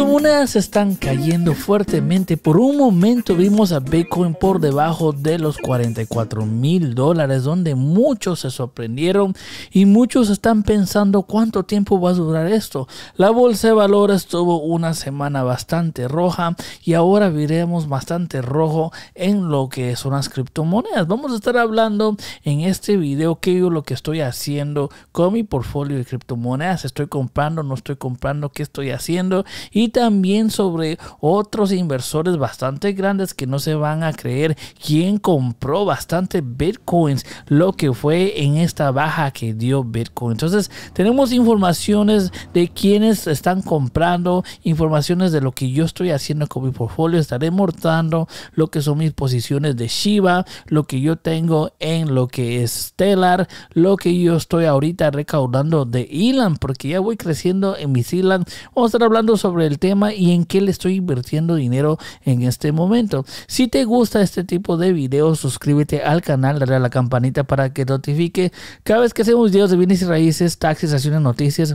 criptomonedas están cayendo fuertemente. Por un momento vimos a Bitcoin por debajo de los 44 mil dólares, donde muchos se sorprendieron y muchos están pensando cuánto tiempo va a durar esto. La bolsa de valores tuvo una semana bastante roja y ahora veremos bastante rojo en lo que son las criptomonedas. Vamos a estar hablando en este video que yo lo que estoy haciendo con mi portfolio de criptomonedas. Estoy comprando, no estoy comprando, qué estoy haciendo y también sobre otros inversores bastante grandes que no se van a creer quién compró bastante bitcoins, lo que fue en esta baja que dio Bitcoin. Entonces, tenemos informaciones de quienes están comprando, informaciones de lo que yo estoy haciendo con mi portfolio, estaré mortando lo que son mis posiciones de Shiba, lo que yo tengo en lo que es Stellar, lo que yo estoy ahorita recaudando de ilan porque ya voy creciendo en mis ilan Vamos a estar hablando sobre el tema y en qué le estoy invirtiendo dinero en este momento. Si te gusta este tipo de videos, suscríbete al canal, dale a la campanita para que notifique cada vez que hacemos videos de bienes y raíces, taxis, acciones, noticias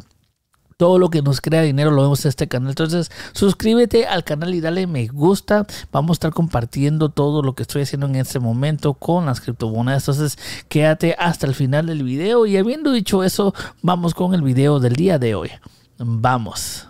todo lo que nos crea dinero lo vemos en este canal. Entonces, suscríbete al canal y dale me gusta. Vamos a estar compartiendo todo lo que estoy haciendo en este momento con las criptomonedas. Entonces, quédate hasta el final del video. Y habiendo dicho eso, vamos con el video del día de hoy. Vamos.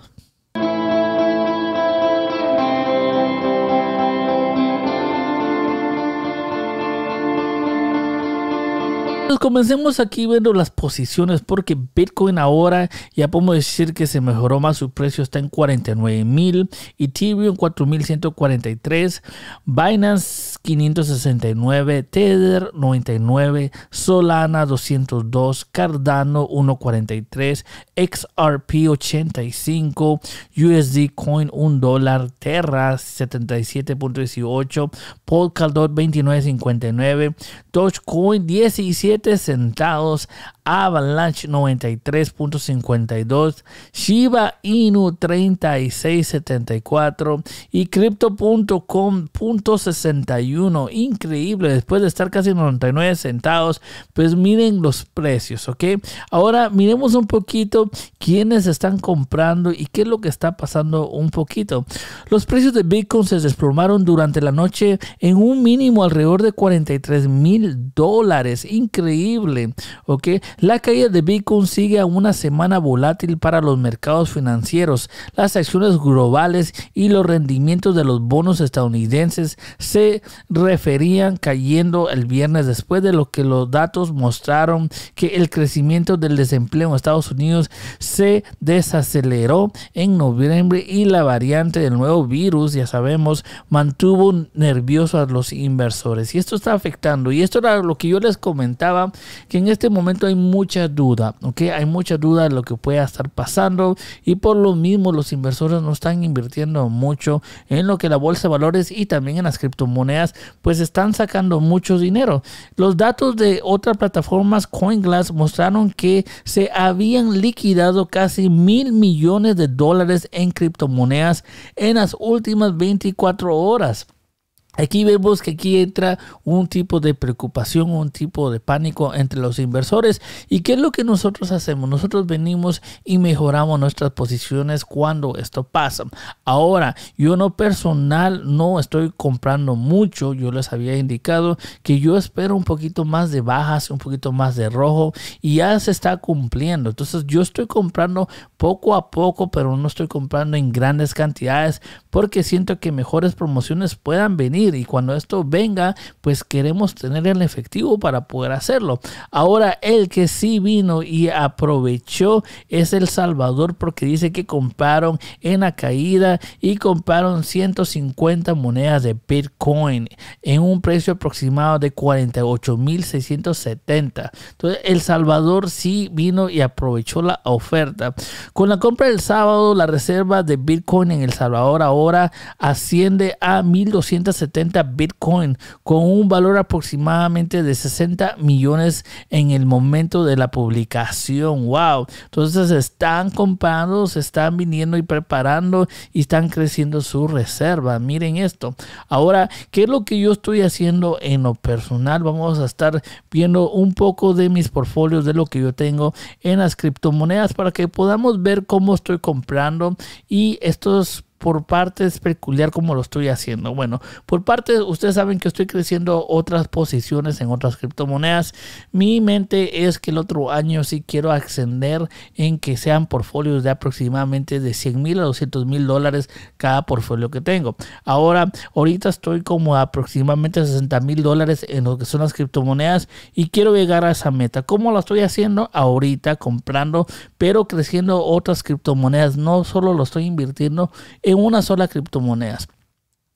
Pues comencemos aquí viendo las posiciones porque Bitcoin ahora ya podemos decir que se mejoró más, su precio está en 49 mil, Ethereum 4143, Binance 569, Tether 99, Solana 202, Cardano 143, XRP 85, USD Coin 1 dólar, Terra 77.18, Polkadot 29.59, Dogecoin 17 siete centavos Avalanche 93.52, Shiba Inu 36.74 y Crypto.com.61. Increíble, después de estar casi 99 centavos, pues miren los precios, ¿ok? Ahora miremos un poquito quiénes están comprando y qué es lo que está pasando un poquito. Los precios de Bitcoin se desplomaron durante la noche en un mínimo alrededor de 43 mil dólares. Increíble, ¿ok? La caída de Bitcoin sigue a una semana volátil para los mercados financieros. Las acciones globales y los rendimientos de los bonos estadounidenses se referían cayendo el viernes después de lo que los datos mostraron que el crecimiento del desempleo en Estados Unidos se desaceleró en noviembre y la variante del nuevo virus, ya sabemos, mantuvo nerviosos a los inversores. Y esto está afectando. Y esto era lo que yo les comentaba, que en este momento hay mucha duda, ¿ok? Hay mucha duda de lo que pueda estar pasando y por lo mismo los inversores no están invirtiendo mucho en lo que la bolsa de valores y también en las criptomonedas, pues están sacando mucho dinero. Los datos de otras plataformas CoinGlass mostraron que se habían liquidado casi mil millones de dólares en criptomonedas en las últimas 24 horas. Aquí vemos que aquí entra un tipo de preocupación, un tipo de pánico entre los inversores. ¿Y qué es lo que nosotros hacemos? Nosotros venimos y mejoramos nuestras posiciones cuando esto pasa. Ahora, yo no personal no estoy comprando mucho. Yo les había indicado que yo espero un poquito más de bajas, un poquito más de rojo y ya se está cumpliendo. Entonces yo estoy comprando poco a poco, pero no estoy comprando en grandes cantidades porque siento que mejores promociones puedan venir y cuando esto venga, pues queremos tener el efectivo para poder hacerlo. Ahora, el que sí vino y aprovechó es el Salvador porque dice que compraron en la caída y compraron 150 monedas de Bitcoin en un precio aproximado de 48.670. Entonces, El Salvador sí vino y aprovechó la oferta. Con la compra del sábado, la reserva de Bitcoin en El Salvador ahora asciende a 1.270 Bitcoin con un valor aproximadamente de 60 millones en el momento de la publicación. ¡Wow! Entonces están comprando, se están viniendo y preparando y están creciendo su reserva. Miren esto. Ahora, ¿qué es lo que yo estoy haciendo en lo personal? Vamos a estar viendo un poco de mis portfolios, de lo que yo tengo en las criptomonedas para que podamos ver cómo estoy comprando y estos por es peculiar como lo estoy haciendo. Bueno, por parte ustedes saben que estoy creciendo otras posiciones en otras criptomonedas. Mi mente es que el otro año sí quiero ascender en que sean portfolios de aproximadamente de 100 mil a 200 mil dólares cada portfolio que tengo. Ahora, ahorita estoy como aproximadamente 60 mil dólares en lo que son las criptomonedas y quiero llegar a esa meta. ¿Cómo lo estoy haciendo? Ahorita comprando, pero creciendo otras criptomonedas. No solo lo estoy invirtiendo en una sola criptomoneda.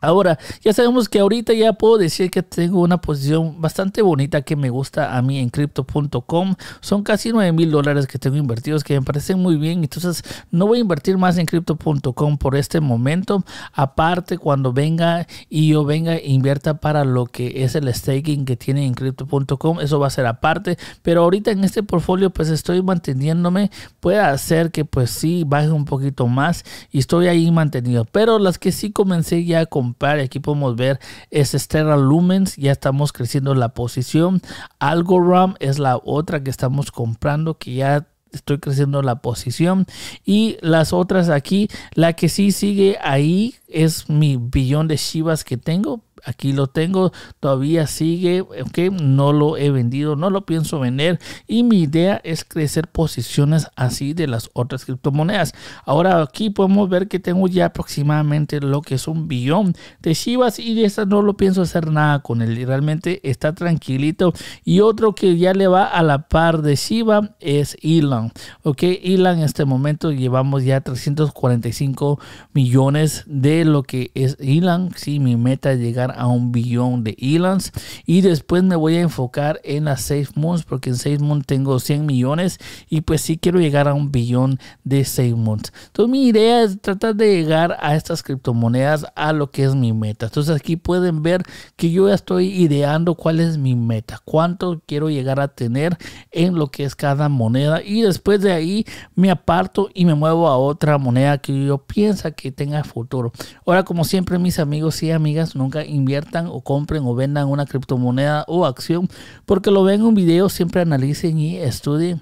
Ahora, ya sabemos que ahorita ya puedo decir que tengo una posición bastante bonita que me gusta a mí en crypto.com. Son casi 9 mil dólares que tengo invertidos que me parecen muy bien. Entonces, no voy a invertir más en crypto.com por este momento. Aparte, cuando venga y yo venga e invierta para lo que es el staking que tiene en crypto.com, eso va a ser aparte. Pero ahorita en este portfolio, pues estoy manteniéndome. Puede hacer que, pues sí, baje un poquito más y estoy ahí mantenido. Pero las que sí comencé ya con Aquí podemos ver es Estera Lumens, ya estamos creciendo la posición. Algorand es la otra que estamos comprando que ya estoy creciendo la posición y las otras aquí la que sí sigue ahí es mi billón de shivas que tengo aquí lo tengo, todavía sigue, ok, no lo he vendido, no lo pienso vender y mi idea es crecer posiciones así de las otras criptomonedas. Ahora aquí podemos ver que tengo ya aproximadamente lo que es un billón de Shivas y de estas no lo pienso hacer nada con él, realmente está tranquilito y otro que ya le va a la par de Shiva es Elon, ok, Elon en este momento llevamos ya 345 millones de lo que es Elon, si mi meta es llegar a un billón de Elons. Y después me voy a enfocar en las Safe Moons, porque en Safe Moons tengo 100 millones y pues sí quiero llegar a un billón de Safe Moons. Entonces mi idea es tratar de llegar a estas criptomonedas, a lo que es mi meta. Entonces aquí pueden ver que yo estoy ideando cuál es mi meta, cuánto quiero llegar a tener en lo que es cada moneda. Y después de ahí me aparto y me muevo a otra moneda que yo piensa que tenga futuro. Ahora, como siempre, mis amigos y amigas, nunca inviertan o compren o vendan una criptomoneda o acción, porque lo ven en un video, siempre analicen y estudien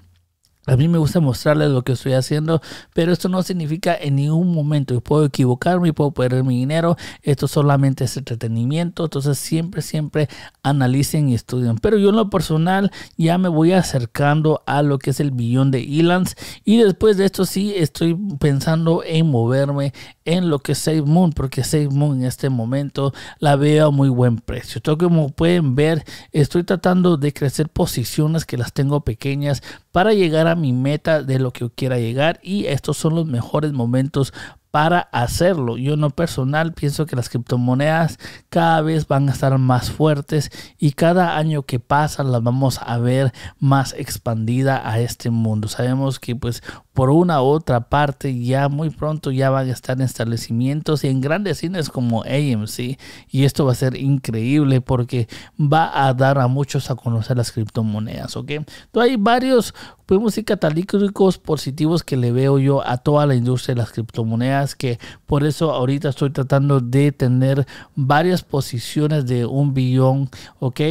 a mí me gusta mostrarles lo que estoy haciendo, pero esto no significa en ningún momento. que puedo equivocarme, y puedo perder mi dinero. Esto solamente es entretenimiento. Entonces siempre, siempre analicen y estudien. Pero yo en lo personal ya me voy acercando a lo que es el billón de Elans. Y después de esto sí estoy pensando en moverme en lo que es Save Moon, porque Save Moon en este momento la veo a muy buen precio. Entonces, como pueden ver, estoy tratando de crecer posiciones que las tengo pequeñas para llegar a mi meta de lo que quiera llegar y estos son los mejores momentos para hacerlo. Yo no personal pienso que las criptomonedas cada vez van a estar más fuertes y cada año que pasa las vamos a ver más expandida a este mundo. Sabemos que pues por una u otra parte ya muy pronto ya van a estar en establecimientos y en grandes cines como AMC y esto va a ser increíble porque va a dar a muchos a conocer las criptomonedas, ¿ok? Entonces hay varios, podemos decir, catalíticos positivos que le veo yo a toda la industria de las criptomonedas que por eso ahorita estoy tratando de tener varias posiciones de un billón, ¿ok?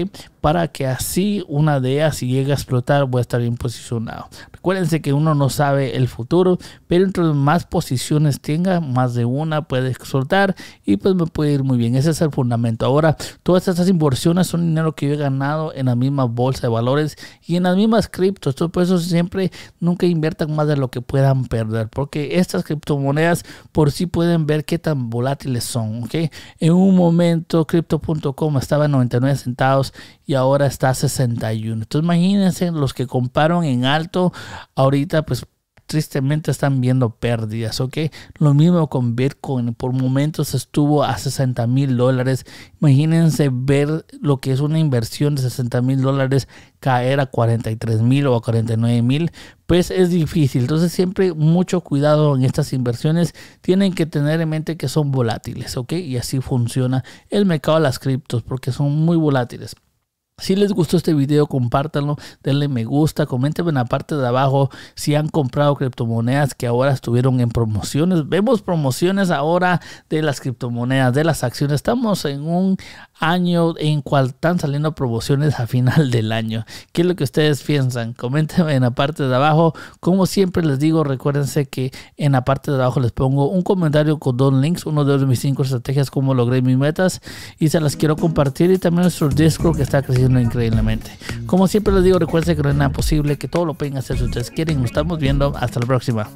Para que así una de ellas si llega a explotar voy a estar bien posicionado. Recuérdense que uno no sabe el futuro, pero entre más posiciones tenga, más de una puede explotar y pues me puede ir muy bien. Ese es el fundamento. Ahora, todas estas inversiones son dinero que yo he ganado en la misma bolsa de valores y en las mismas criptos. por eso siempre nunca inviertan más de lo que puedan perder, porque estas criptomonedas por si pueden ver qué tan volátiles son. ok, En un momento crypto.com estaba en 99 centavos y ahora está a 61. Entonces imagínense los que compraron en alto, ahorita pues tristemente están viendo pérdidas, ¿ok? Lo mismo con Bitcoin, por momentos estuvo a 60 mil dólares. Imagínense ver lo que es una inversión de 60 mil dólares caer a 43 mil o a 49 mil, pues es difícil. Entonces siempre mucho cuidado en estas inversiones. Tienen que tener en mente que son volátiles, ¿ok? Y así funciona el mercado de las criptos porque son muy volátiles. Si les gustó este video, compártanlo, denle me gusta, comenten en la parte de abajo si han comprado criptomonedas que ahora estuvieron en promociones. Vemos promociones ahora de las criptomonedas, de las acciones. Estamos en un año en cual están saliendo promociones a final del año. ¿Qué es lo que ustedes piensan? Comenten en la parte de abajo. Como siempre les digo, recuérdense que en la parte de abajo les pongo un comentario con dos links, uno de mis cinco estrategias, cómo logré mis metas y se las quiero compartir y también nuestro disco que está creciendo increíblemente. Como siempre les digo, recuerden que no es nada posible, que todo lo pueden hacer si ustedes quieren. Nos estamos viendo. Hasta la próxima.